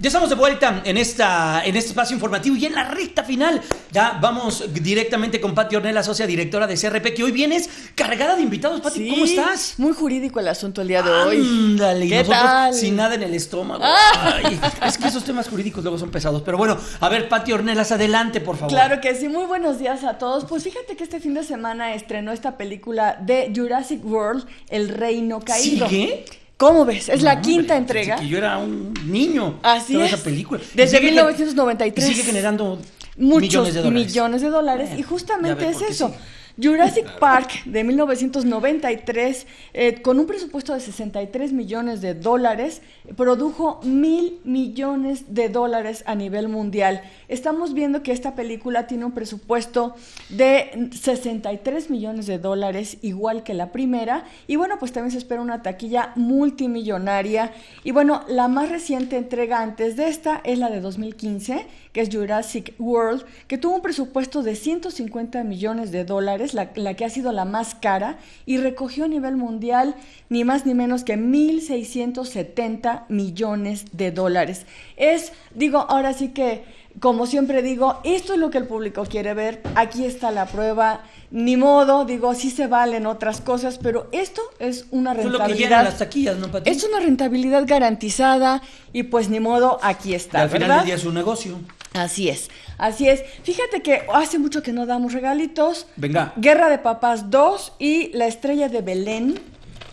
Ya estamos de vuelta en, esta, en este espacio informativo y en la recta final. Ya vamos directamente con Pati Ornella, socia directora de CRP, que hoy vienes cargada de invitados. Pati, ¿cómo estás? Muy jurídico el asunto el día de hoy. Ándale, ¿Qué nosotros sin nada en el estómago. Ah. es que esos temas jurídicos luego son pesados. Pero bueno, a ver, Pati Ornelas, adelante, por favor. Claro que sí, muy buenos días a todos. Pues fíjate que este fin de semana estrenó esta película de Jurassic World, El Reino Caído. ¿Qué? ¿Cómo ves? Es la quinta entrega. Que yo era un niño. Así Esa película. Desde 1993. sigue generando muchos millones de dólares. Millones de dólares. y justamente es eso. Jurassic Park de 1993, eh, con un presupuesto de 63 millones de dólares, produjo mil millones de dólares a nivel mundial. Estamos viendo que esta película tiene un presupuesto de 63 millones de dólares, igual que la primera. Y bueno, pues también se espera una taquilla multimillonaria. Y bueno, la más reciente entrega antes de esta es la de 2015, que es Jurassic World, que tuvo un presupuesto de 150 millones de dólares la, que ha sido la más cara, y recogió a nivel mundial ni más ni menos que 1.670 millones de dólares. Es, digo, ahora sí que, como siempre digo, esto es lo que el público quiere ver, aquí está la prueba, ni modo, digo, sí se valen otras cosas, pero esto es una rentabilidad. las taquillas, ¿no, Es una rentabilidad garantizada y pues ni modo, aquí está. al final del día es un negocio. Así es, así es. Fíjate que hace mucho que no damos regalitos. Venga. Guerra de Papás 2 y La Estrella de Belén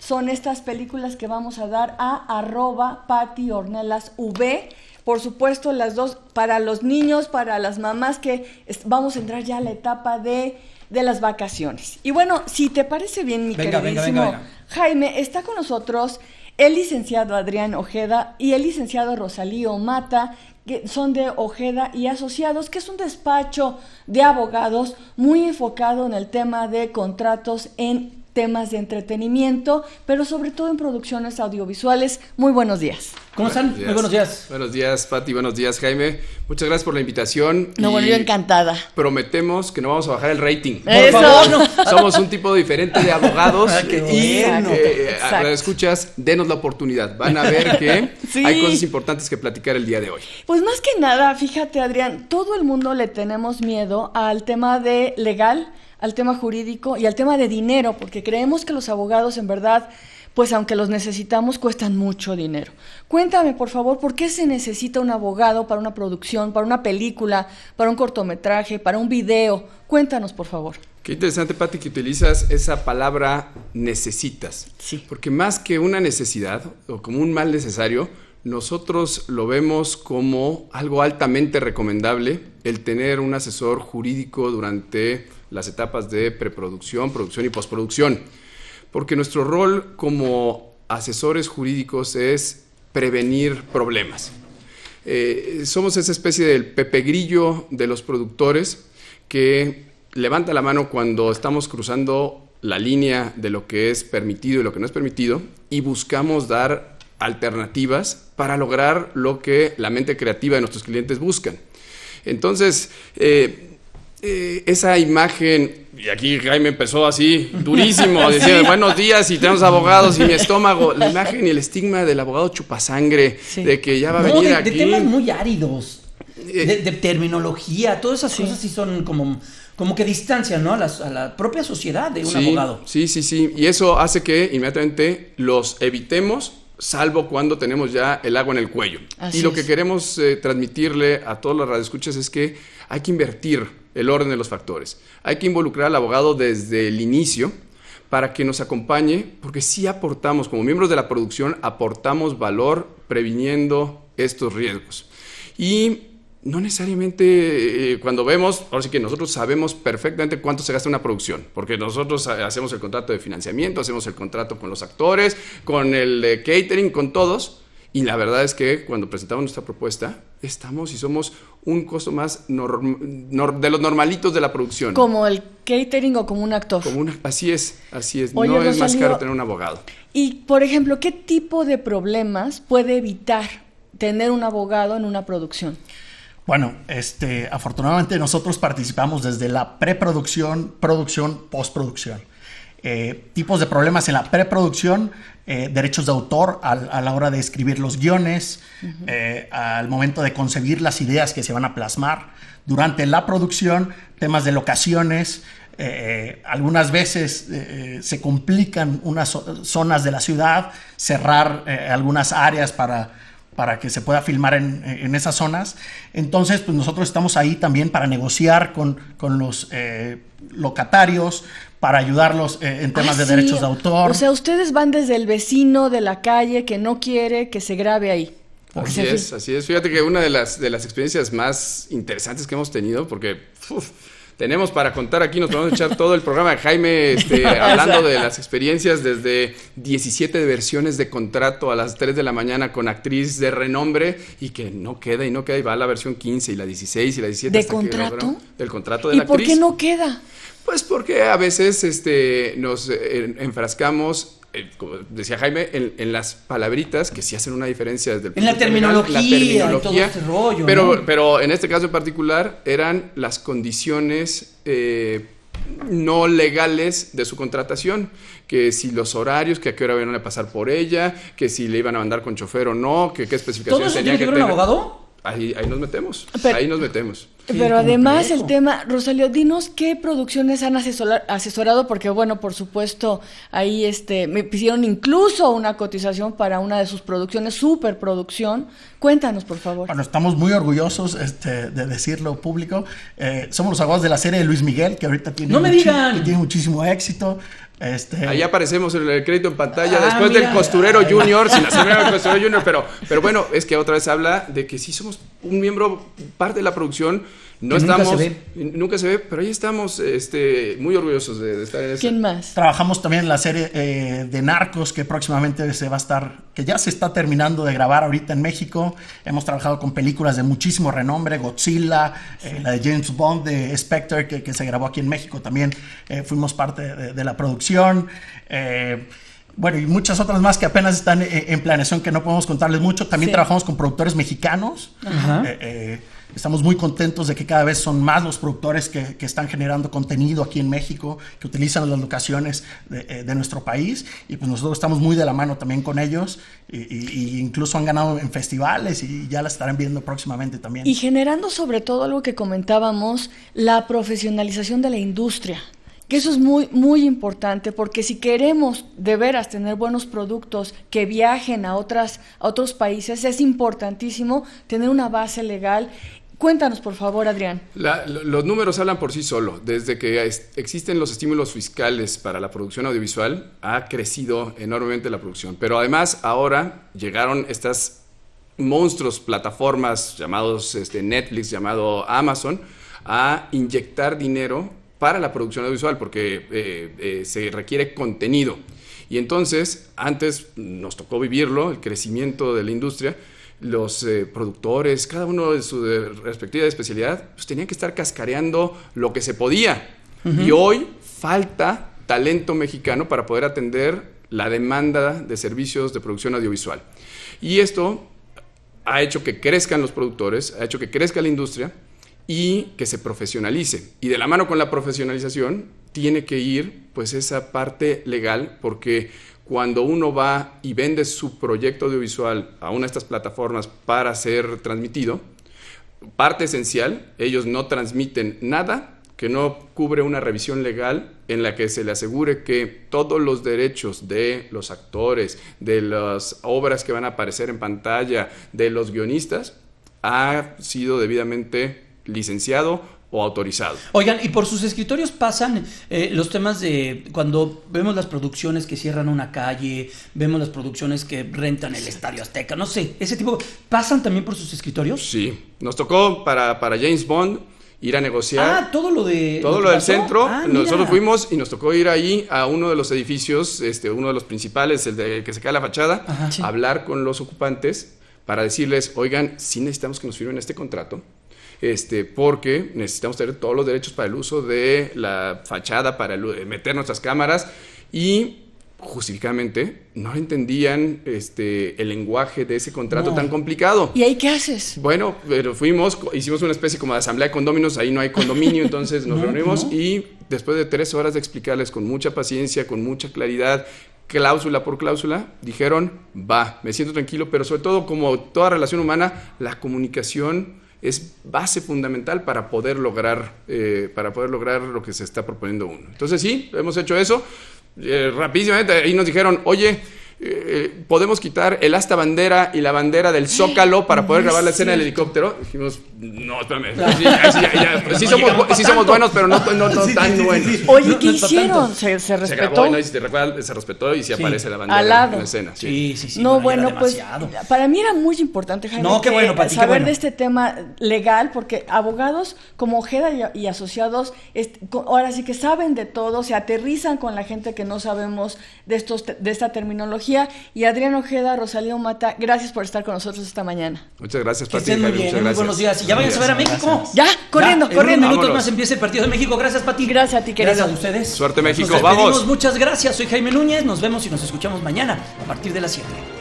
son estas películas que vamos a dar a arroba Patti Ornelas V. Por supuesto, las dos para los niños, para las mamás, que vamos a entrar ya a la etapa de, las vacaciones. Y bueno, si te parece bien, mi queridísimo Jaime, está con nosotros el licenciado Adrián Ojeda y el licenciado Rosalío Mata, que son de Ojeda y Asociados, que es un despacho de abogados muy enfocado en el tema de contratos en temas de entretenimiento, pero sobre todo en producciones audiovisuales. Muy buenos días. ¿Cómo están? Muy buenos días. Buenos días, Pati. Buenos días, Jaime. Muchas gracias por la invitación. No, bueno, yo encantada. Prometemos que no vamos a bajar el rating. Por favor, no. Somos un tipo diferente de abogados ah, y bueno. Eh, a escuchas, denos la oportunidad. Van a ver que hay cosas importantes que platicar el día de hoy. Pues más que nada, fíjate, Adrián, todo el mundo le tenemos miedo al tema de legal al tema jurídico y al tema de dinero, porque creemos que los abogados en verdad, pues aunque los necesitamos, cuestan mucho dinero. Cuéntame, por favor, ¿por qué se necesita un abogado para una producción, para una película, para un cortometraje, para un video? Cuéntanos, por favor. Qué interesante, Pati, que utilizas esa palabra necesitas. Sí. Porque más que una necesidad o como un mal necesario, nosotros lo vemos como algo altamente recomendable el tener un asesor jurídico durante las etapas de preproducción, producción y postproducción, porque nuestro rol como asesores jurídicos es prevenir problemas. Eh, somos esa especie del pepegrillo de los productores que levanta la mano cuando estamos cruzando la línea de lo que es permitido y lo que no es permitido y buscamos dar alternativas para lograr lo que la mente creativa de nuestros clientes buscan. Entonces, eh, eh, esa imagen, y aquí Jaime empezó así, durísimo, diciendo buenos días y tenemos abogados y mi estómago, la imagen y el estigma del abogado chupasangre, sangre, de que ya va a venir aquí. De temas muy áridos, eh. de, terminología, todas esas cosas sí son como como que distancia ¿no? a, la, propia sociedad de un abogado. Sí, sí, sí. Y eso hace que inmediatamente los evitemos salvo cuando tenemos ya el agua en el cuello. y lo que queremos eh, transmitirle a todas las radioescuchas es que hay que invertir el orden de los factores. Hay que involucrar al abogado desde el inicio para que nos acompañe, porque si aportamos, como miembros de la producción, aportamos valor previniendo estos riesgos. Y no necesariamente eh, cuando vemos, ahora sí que nosotros sabemos perfectamente cuánto se gasta una producción, porque nosotros hacemos el contrato de financiamiento, hacemos el contrato con los actores, con el catering, con todos. Y la verdad es que cuando presentamos nuestra propuesta, estamos y somos un costo más de los normalitos de la producción. Como el catering o como un actor. Como así es, así es. no es más caro tener un abogado. Y, por ejemplo, ¿qué tipo de problemas puede evitar tener un abogado en una producción? Bueno, este, afortunadamente nosotros participamos desde la preproducción, producción, postproducción. Eh, tipos de problemas en la preproducción, eh, derechos de autor a la hora de escribir los guiones, eh, al momento de concebir las ideas que se van a plasmar, durante la producción, temas de locaciones, algunas veces se complican unas zonas de la ciudad, cerrar algunas áreas para para que se pueda filmar en, esas zonas. Entonces, pues nosotros estamos ahí también para negociar con, con los eh, locatarios, para ayudarlos eh, en temas de derechos de autor. O sea, ustedes van desde el vecino de la calle que no quiere que se grabe ahí. Así es, así es. Fíjate que una de las, de las experiencias más interesantes que hemos tenido, porque tenemos para contar aquí, nos a echar todo el programa de Jaime este, hablando de las experiencias desde 17 versiones de contrato a las 3 de la mañana con actriz de renombre y que no queda y no queda y va la versión 15 y la 16 y la 17. ¿De contrato? del contrato de la actriz. ¿Y por qué no queda? Pues porque a veces este, nos eh, enfrascamos eh, como decía Jaime, en, las palabritas que sí hacen una diferencia desde En la terminología, todo este rollo. Pero, pero en este caso en particular eran las condiciones eh, no legales de su contratación, que si los horarios, que a qué hora iban a pasar por ella, que si le iban a mandar con chofer o no, que qué especificaciones que un abogado? Ahí, ahí, nos metemos. ahí nos metemos. Pero además el tema, Rosalio dinos qué producciones han asesorado, porque bueno, por supuesto, ahí este, me pidieron incluso una cotización para una de sus producciones, superproducción. Cuéntanos, por favor. Bueno, estamos muy orgullosos este, de decirlo público. Eh, somos los abogados de la serie de Luis Miguel, que ahorita tiene, no tiene muchísimo éxito. Este... Ahí aparecemos en el crédito en pantalla ah, después del costurero junior, sin la del costurero junior, pero, pero bueno, es que otra vez habla de que sí somos un miembro, parte de la producción, no estamos, nunca se ve. pero ahí estamos este, muy orgullosos de, estar en eso. ¿Quién más? Trabajamos también en la serie eh, de Narcos que próximamente se va a estar, que ya se está terminando de grabar ahorita en México. Hemos trabajado con películas de muchísimo renombre, Godzilla, eh, la de James Bond, de Spectre, que, que, se grabó aquí en México también. Eh, fuimos parte de, la producción. Bueno, y muchas otras más que apenas están en planeación que no podemos contarles mucho. También trabajamos con productores mexicanos. Ajá. Estamos muy contentos de que cada vez son más los productores que, están generando contenido aquí en México, que utilizan las locaciones eh, de, nuestro país y pues nosotros estamos muy de la mano también con ellos y, incluso han ganado en festivales y ya las estarán viendo próximamente también. Y generando sobre todo algo que comentábamos, la profesionalización de la industria. Que eso es muy, muy importante, porque si queremos de veras tener buenos productos que viajen a, otras, a otros países, es importantísimo tener una base legal Cuéntanos, por favor, Adrián. los números hablan por sí solo. Desde que existen los estímulos fiscales para la producción audiovisual, ha crecido enormemente la producción. Pero además, ahora llegaron estas monstruos plataformas llamados este, Netflix, llamado Amazon, a inyectar dinero para la producción audiovisual, porque eh, eh, se requiere contenido. Y entonces, antes nos tocó vivirlo, el crecimiento de la industria, los eh, productores, cada uno de su eh, respectiva especialidad, pues tenían que estar cascareando lo que se podía. Y hoy falta talento mexicano para poder atender la demanda de servicios de producción audiovisual. Y esto ha hecho que crezcan los productores, ha hecho que crezca la industria y que se profesionalice. Y de la mano con la profesionalización tiene que ir pues esa parte legal porque cuando uno va y vende su proyecto audiovisual a una de estas plataformas para ser transmitido, parte esencial, ellos no transmiten nada que no cubre una revisión legal en la que se le asegure que todos los derechos de los actores, de las obras que van a aparecer en pantalla, de los guionistas, ha sido debidamente licenciado o autorizado. Oigan, y por sus escritorios pasan eh, los temas de cuando vemos las producciones que cierran una calle, vemos las producciones que rentan el Estadio Azteca, no sé, ese tipo, ¿pasan también por sus escritorios? Sí, nos tocó para, para James Bond ir a negociar. Ah, todo lo de todo lo, del centro. Ah, nosotros fuimos y nos tocó ir ahí a uno de los edificios, este, uno de los principales, el de que se cae la fachada, hablar con los ocupantes para decirles, oigan, si necesitamos que nos firmen este contrato este, porque necesitamos tener todos los derechos para el uso de la fachada, para eh, meter nuestras cámaras y justificadamente no entendían este, el lenguaje de ese contrato tan complicado. ¿Y ahí qué haces? Bueno, pero fuimos, hicimos una especie como de asamblea de condóminos, ahí no hay condominio, entonces nos reunimos y después de tres horas de explicarles con mucha paciencia, con mucha claridad, cláusula por cláusula, dijeron, va, me siento tranquilo, pero sobre todo como toda relación humana, la comunicación es base fundamental para poder lograr, eh, para poder lograr lo que se está proponiendo uno. Entonces sí, hemos hecho eso. Eh, rapidísimamente ahí nos dijeron, oye, eh, podemos quitar el asta bandera y la bandera del zócalo para poder grabar la escena del helicóptero. Dijimos, no, espérame. Sí, sí somos, buenos, pero no, no, tan buenos. Oye, ¿qué hicieron? ¿Se, respetó. Se grabó y, no, se respetó y se aparece la bandera en la escena. Sí, sí, sí. no, bueno, pues para mí era muy importante, Jaime, no, qué bueno, saber de este tema legal, porque abogados como Ojeda y, y asociados, ahora sí que saben de todo, se aterrizan con la gente que no sabemos de, estos, de esta terminología y Adrián Ojeda, Rosalía Mata, gracias por estar con nosotros esta mañana. Muchas gracias, Pati. estén muy bien, ¿eh? muy buenos días. Y ya vayan a ver a México. Ya, corriendo, corriendo. En minutos más empieza el partido de México. Gracias, Pati. Gracias a ti, querida Gracias a ustedes. Suerte, México. Nos Vamos. Muchas gracias. Soy Jaime Núñez. Nos vemos y nos escuchamos mañana a partir de las 7.